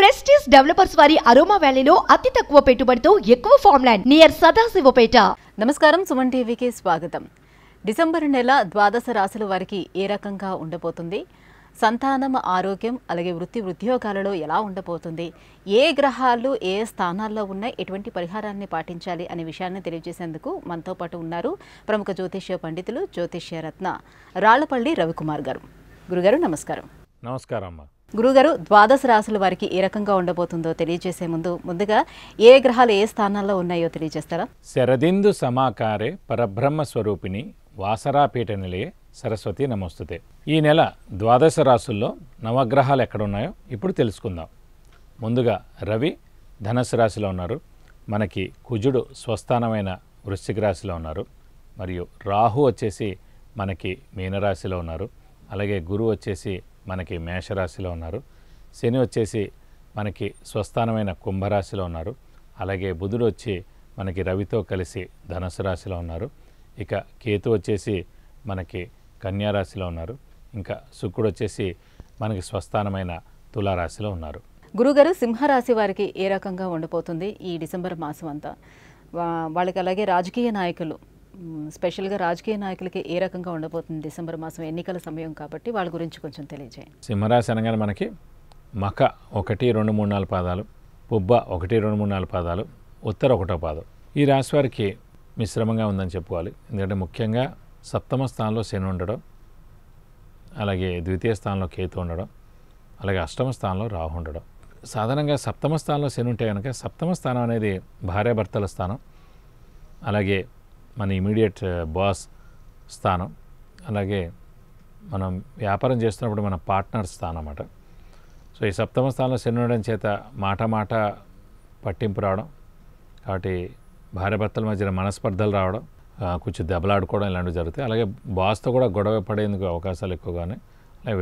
prestige developers వారి aroma వ్యాలీలో అతి తక్కువ పెట్టుబడితో ఎక్కువ ఫార్మ్లాండ్ నియర్ సదాశివపేట నమస్కారం సుమన్ టీవీకి స్వాగతం డిసెంబర్ నెల ద్వాదశ రాశుల వారికి ఏ రకంగా ఉండబోతుంది సంతానం ఆరోగ్యం అలాగే వృత్తి ఉద్యోగాలలో ఎలా ఉండబోతుంది ఏ గ్రహాలు ఏ స్థానాల్లో ఉన్నాయి ఎటువంటి పరిహారాన్ని పాటించాలి అనే విషయాన్ని తెలియజేసేందుకు మనతో పాటు ఉన్నారు ప్రముఖ జ్యోతిష్య పండితులు జ్యోతిష్య రత్న రాళ్లపల్లి రవికుమార్ గారు గురుగారు నమస్కారం నమస్కారం అమ్మా గురుగారు ద్వాదశ రాశుల వారికి ఏ రకంగా ఉండబోతుందో తెలియజేసే ముందు ముందుగా ఏ గ్రహాలు ఏ స్థానాల్లో ఉన్నాయో తెలియజేస్తారా శరదిందు సమాకారే పరబ్రహ్మ స్వరూపిణి వాసరాపీఠ నిలయే సరస్వతి నమోస్తుతే ఈ నెల ద్వాదశ రాశుల్లో నవగ్రహాలు ఎక్కడున్నాయో ఇప్పుడు తెలుసుకుందాం ముందుగా రవి ధనస్సు రాశిలో ఉన్నారు మనకి కుజుడు స్వస్థానమైన వృశ్చిక రాశిలో ఉన్నారు మరియు రాహు వచ్చేసి మనకి మీనరాశిలో ఉన్నారు అలాగే గురువు వచ్చేసి మనకి మేషరాశిలో ఉన్నారు శని వచ్చేసి మనకి స్వస్థానమైన కుంభరాశిలో ఉన్నారు అలాగే బుధుడు వచ్చి మనకి రవితో కలిసి ధనుసు రాశిలో ఉన్నారు ఇక కేతు వచ్చేసి మనకి కన్యారాశిలో ఉన్నారు ఇంకా శుక్రుడు వచ్చేసి మనకి స్వస్థానమైన తులారాశిలో ఉన్నారు గురుగారు సింహరాశి వారికి ఏ రకంగా ఉండిపోతుంది ఈ డిసెంబర్ మాసం అంతా వాళ్ళకి అలాగే రాజకీయ నాయకులు స్పెషల్గా రాజకీయ నాయకులకి ఏ రకంగా ఉండబోతుంది డిసెంబర్ మాసం ఎన్నికల సమయం కాబట్టి వాళ్ళ గురించి కొంచెం తెలియజేయండి సింహరాశి అనగానే మనకి మక ఒకటి రెండు మూడు నాలుగు పాదాలు పుబ్బ ఒకటి రెండు మూడు నాలుగు పాదాలు ఉత్తర ఒకటో పాదం ఈ రాశి వారికి మిశ్రమంగా ఉందని చెప్పుకోవాలి ఎందుకంటే ముఖ్యంగా సప్తమ స్థానంలో శని ఉండడం అలాగే ద్వితీయ స్థానంలో కేతు ఉండడం అలాగే అష్టమ స్థానంలో రాహు ఉండడం సాధారణంగా సప్తమ స్థానంలో శని ఉంటే కనుక సప్తమ స్థానం అనేది భార్యాభర్తల స్థానం అలాగే మన ఇమీడియట్ బాస్ uh, స్థానం అలాగే మనం వ్యాపారం చేస్తున్నప్పుడు మన పార్ట్నర్ స్థానం అన్నమాట సో ఈ సప్తమ స్థానంలో శని ఉండడం చేత మాట మాట పట్టింపు రావడం కాబట్టి భార్యభర్తల మధ్యన మనస్పర్ధలు రావడం కొంచెం దెబ్బలాడుకోవడం ఇలాంటివి జరుగుతాయి అలాగే బాస్తో కూడా గొడవ పడేందుకు అవకాశాలు ఎక్కువగానే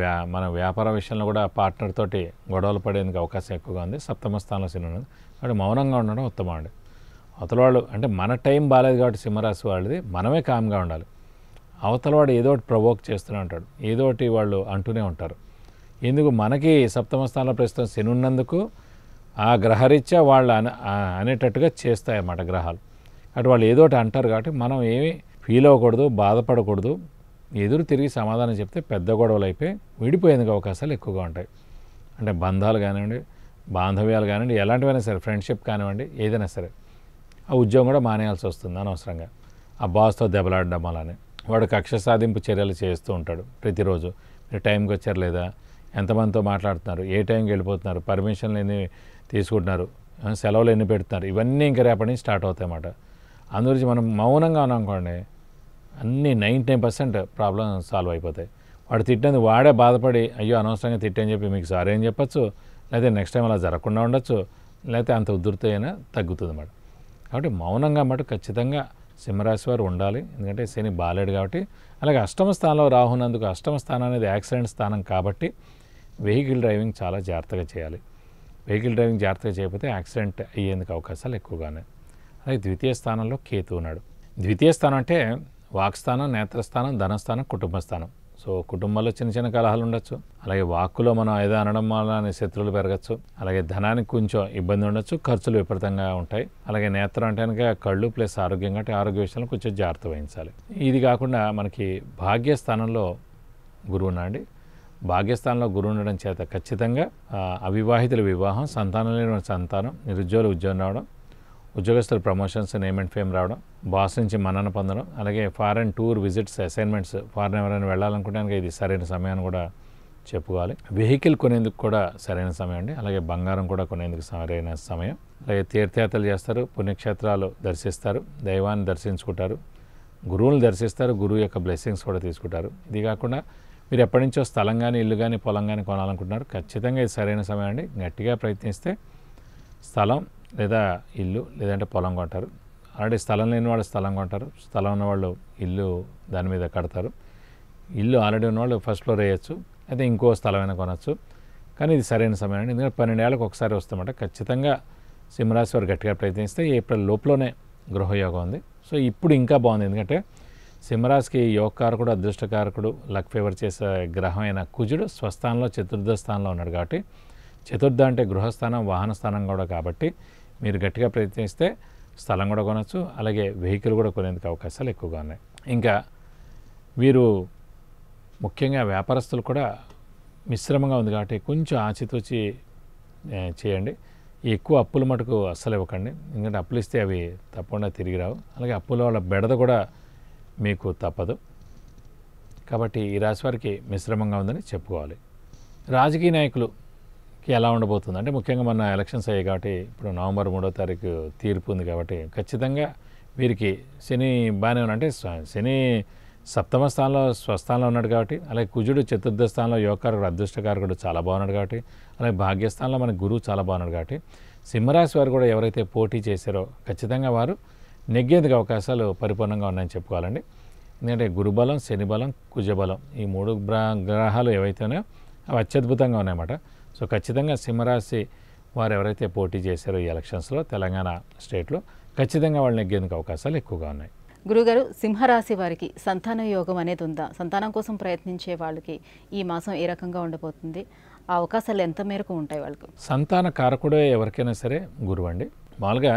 వ్యా మన వ్యాపార విషయంలో కూడా పార్ట్నర్ తోటి గొడవలు పడేందుకు అవకాశం ఎక్కువగా ఉంది సప్తమ స్థానంలో శని ఉన్నది కాబట్టి మౌనంగా ఉండడం ఉత్తమం అండి వాళ్ళు అంటే మన టైం బాగాలేదు కాబట్టి సింహరాశి వాళ్ళది మనమే కామ్గా ఉండాలి అవతలవాడు ఏదో ఒకటి ప్రవోక్ చేస్తూనే ఉంటాడు ఏదో ఒకటి వాళ్ళు అంటూనే ఉంటారు ఎందుకు మనకి సప్తమ స్థానంలో ప్రస్తుతం శని ఉన్నందుకు ఆ గ్రహరీత్యా వాళ్ళు అనే అనేటట్టుగా చేస్తాయన్నమాట గ్రహాలు అటు వాళ్ళు ఏదో ఒకటి అంటారు కాబట్టి మనం ఏమి ఫీల్ అవ్వకూడదు బాధపడకూడదు ఎదురు తిరిగి సమాధానం చెప్తే పెద్ద గొడవలు అయిపోయి విడిపోయేందుకు అవకాశాలు ఎక్కువగా ఉంటాయి అంటే బంధాలు కానివ్వండి బాంధవ్యాలు కానివ్వండి ఎలాంటివైనా సరే ఫ్రెండ్షిప్ కానివ్వండి ఏదైనా సరే ఆ ఉద్యోగం కూడా మానేయాల్సి వస్తుంది అనవసరంగా ఆ బాస్తో దెబ్బలాడడం అలానే వాడు కక్ష సాధింపు చర్యలు చేస్తూ ఉంటాడు ప్రతిరోజు మీరు టైంకి వచ్చారు లేదా ఎంతమందితో మాట్లాడుతున్నారు ఏ టైంకి వెళ్ళిపోతున్నారు పర్మిషన్లు ఎన్ని తీసుకుంటున్నారు సెలవులు ఎన్ని పెడుతున్నారు ఇవన్నీ ఇంకా రేపటి నుంచి స్టార్ట్ అవుతాయి అన్నమాట అందుగురించి మనం మౌనంగా ఉన్నామనుకోండి అన్నీ ninety nine percent problem solve అయిపోతాయి వాడు తిట్టింది వాడే బాధపడి అయ్యో అనవసరంగా తిట్టని చెప్పి మీకు సారీ అని చెప్పచ్చు లేకపోతే నెక్స్ట్ టైం అలా జరగకుండా ఉండొచ్చు లేకపోతే అంత ఉధృతి అయినా తగ్గుతుంది అన్నమాట కాబట్టి మౌనంగా మటు ఖచ్చితంగా సింహరాశి వారు ఉండాలి ఎందుకంటే శని బాలేడు కాబట్టి అలాగే అష్టమ స్థానంలో రాహున్నందుకు అష్టమ స్థానం అనేది యాక్సిడెంట్ స్థానం కాబట్టి వెహికల్ డ్రైవింగ్ చాలా జాగ్రత్తగా చేయాలి వెహికల్ డ్రైవింగ్ జాగ్రత్తగా చేయకపోతే యాక్సిడెంట్ అయ్యేందుకు అవకాశాలు ఎక్కువగానే అలాగే ద్వితీయ స్థానంలో కేతు ఉన్నాడు ద్వితీయ స్థానం అంటే వాక్స్థానం నేత్రస్థానం ధనస్థానం కుటుంబ స్థానం సో కుటుంబంలో చిన్న చిన్న కలహాలు ఉండొచ్చు అలాగే వాక్కులో మనం ఏదో అనడం వల్ల శత్రువులు పెరగచ్చు అలాగే ధనానికి కొంచెం ఇబ్బంది ఉండొచ్చు ఖర్చులు విపరీతంగా ఉంటాయి అలాగే నేత్రం అంటే కనుక కళ్ళు ప్లస్ ఆరోగ్యం కంటే ఆరోగ్య విషయంలో కొంచెం జాగ్రత్త వహించాలి ఇది కాకుండా మనకి భాగ్యస్థానంలో గురువు అండి భాగ్యస్థానంలో గురువు ఉండడం చేత ఖచ్చితంగా అవివాహితుల వివాహం సంతానం లేని సంతానం నిరుద్యోగులు ఉద్యోగం రావడం ఉద్యోగస్తుల ప్రమోషన్స్ నేమ్ అండ్ ఫేమ్ రావడం బాస్ నుంచి మన్నన పొందడం అలాగే foreign tour visits assignments foreign ఎవరైనా వెళ్ళాలనుకోవడానికి ఇది సరైన సమయాన్ని కూడా చెప్పుకోవాలి వెహికల్ కొనేందుకు కూడా సరైన సమయం అండి అలాగే బంగారం కూడా కొనేందుకు సరైన సమయం అలాగే తీర్థయాత్రలు చేస్తారు పుణ్యక్షేత్రాలు దర్శిస్తారు దైవాన్ని దర్శించుకుంటారు గురువులు దర్శిస్తారు గురువు యొక్క బ్లెస్సింగ్స్ కూడా తీసుకుంటారు ఇది కాకుండా మీరు ఎప్పటి నుంచో స్థలం కానీ ఇల్లు కానీ పొలం కానీ కొనాలనుకుంటున్నారు ఖచ్చితంగా ఇది సరైన సమయం అండి గట్టిగా ప్రయత్నిస్తే స్థలం లేదా ఇల్లు లేదంటే పొలం కొంటారు ఆల్రెడీ స్థలం లేని వాళ్ళు స్థలం కొంటారు స్థలం ఉన్నవాళ్ళు ఇల్లు దాని మీద కడతారు ఇల్లు ఆల్రెడీ ఉన్నవాళ్ళు ఫస్ట్ ఫ్లోర్ వేయచ్చు అయితే ఇంకో స్థలమైనా కొనవచ్చు కానీ ఇది సరైన సమయం అండి ఎందుకంటే ఏళ్ళకి ఒకసారి వస్తామంట ఖచ్చితంగా సింహరాశి వారు గట్టిగా ప్రయత్నిస్తే ఏప్రిల్ లోపలనే గృహయోగం ఉంది సో ఇప్పుడు ఇంకా బాగుంది ఎందుకంటే సింహరాశికి కారకుడు అదృష్టకారకుడు లక్ ఫేవర్ చేసే గ్రహం అయిన కుజుడు స్వస్థానంలో చతుర్థ స్థానంలో ఉన్నాడు కాబట్టి చతుర్థ అంటే గృహస్థానం వాహన స్థానం కూడా కాబట్టి మీరు గట్టిగా ప్రయత్నిస్తే స్థలం కూడా కొనవచ్చు అలాగే వెహికల్ కూడా కొనేందుకు అవకాశాలు ఎక్కువగా ఉన్నాయి ఇంకా మీరు ముఖ్యంగా వ్యాపారస్తులు కూడా మిశ్రమంగా ఉంది కాబట్టి కొంచెం ఆచితూచి చేయండి ఎక్కువ అప్పులు మటుకు అస్సలు ఇవ్వకండి ఎందుకంటే అప్పులు ఇస్తే అవి తప్పకుండా తిరిగి రావు అలాగే అప్పుల వాళ్ళ బెడద కూడా మీకు తప్పదు కాబట్టి ఈ రాశి వారికి మిశ్రమంగా ఉందని చెప్పుకోవాలి రాజకీయ నాయకులు కి ఎలా ఉండబోతుంది అంటే ముఖ్యంగా మన ఎలక్షన్స్ అయ్యాయి కాబట్టి ఇప్పుడు నవంబర్ మూడో తారీఖు తీర్పు ఉంది కాబట్టి ఖచ్చితంగా వీరికి శని బాగానే అంటే శని సప్తమ స్థానంలో స్వస్థానంలో ఉన్నాడు కాబట్టి అలాగే కుజుడు చతుర్థ స్థానంలో యోగకారకుడు అదృష్టకారకుడు చాలా బాగున్నాడు కాబట్టి అలాగే భాగ్యస్థానంలో మన గురువు చాలా బాగున్నాడు కాబట్టి సింహరాశి వారు కూడా ఎవరైతే పోటీ చేశారో ఖచ్చితంగా వారు నెగ్గేందుకు అవకాశాలు పరిపూర్ణంగా ఉన్నాయని చెప్పుకోవాలండి ఎందుకంటే గురుబలం శని బలం కుజబలం ఈ మూడు గ్రహాలు ఏవైతేనో అవి అత్యద్భుతంగా ఉన్నాయన్నమాట సో ఖచ్చితంగా సింహరాశి వారు ఎవరైతే పోటీ చేశారో ఈ ఎలక్షన్స్లో తెలంగాణ స్టేట్లో ఖచ్చితంగా వాళ్ళు నెగ్గేందుకు అవకాశాలు ఎక్కువగా ఉన్నాయి గురుగారు సింహరాశి వారికి సంతాన యోగం అనేది ఉందా సంతానం కోసం ప్రయత్నించే వాళ్ళకి ఈ మాసం ఏ రకంగా ఉండబోతుంది ఆ అవకాశాలు ఎంత మేరకు ఉంటాయి వాళ్ళకు సంతాన కారకుడే ఎవరికైనా సరే గురువు అండి మామూలుగా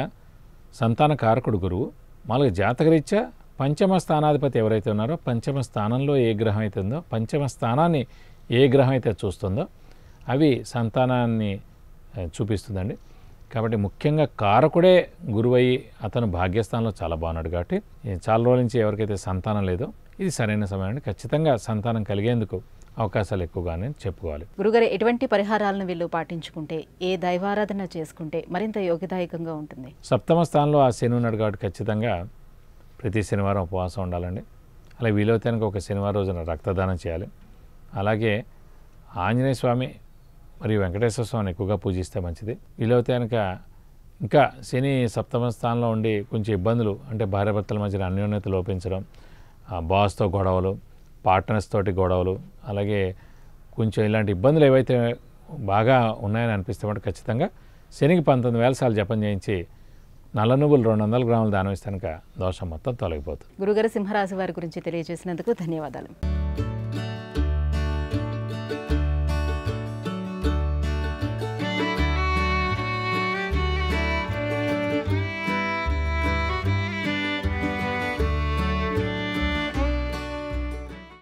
సంతాన కారకుడు గురువు మామూలుగా జాతకరీత్యా పంచమ స్థానాధిపతి ఎవరైతే ఉన్నారో పంచమ స్థానంలో ఏ గ్రహం అయితే ఉందో పంచమ స్థానాన్ని ఏ గ్రహం అయితే చూస్తుందో అవి సంతానాన్ని చూపిస్తుందండి కాబట్టి ముఖ్యంగా కారకుడే గురువయ్యి అతను భాగ్యస్థానంలో చాలా బాగున్నాడు కాబట్టి చాలా రోజుల నుంచి ఎవరికైతే సంతానం లేదో ఇది సరైన సమయం అండి ఖచ్చితంగా సంతానం కలిగేందుకు అవకాశాలు ఎక్కువగానే చెప్పుకోవాలి గురుగారు ఎటువంటి పరిహారాలను వీళ్ళు పాటించుకుంటే ఏ దైవారాధన చేసుకుంటే మరింత యోగ్యదాయకంగా ఉంటుంది సప్తమ స్థానంలో ఆ శని ఉన్నాడు కాబట్టి ఖచ్చితంగా ప్రతి శనివారం ఉపవాసం ఉండాలండి అలాగే వీలవుతానికి ఒక శనివారం రోజున రక్తదానం చేయాలి అలాగే ఆంజనేయ స్వామి మరియు వెంకటేశ్వర స్వామిని ఎక్కువగా పూజిస్తే మంచిది వీలవుతే కనుక ఇంకా శని సప్తమ స్థానంలో ఉండి కొంచెం ఇబ్బందులు అంటే భార్యభర్తల మధ్యన అన్యోన్యత లోపించడం బాస్తో గొడవలు పార్ట్నర్స్ తోటి గొడవలు అలాగే కొంచెం ఇలాంటి ఇబ్బందులు ఏవైతే బాగా ఉన్నాయని అనిపిస్తే మటు ఖచ్చితంగా శనికి పంతొమ్మిది వేల సార్లు జపం చేయించి నల్ల నువ్వులు రెండు వందల గ్రాములు దానం ఇస్తాను దోషం మొత్తం తొలగిపోతుంది గురుగర సింహరాశి వారి గురించి తెలియజేసినందుకు ధన్యవాదాలు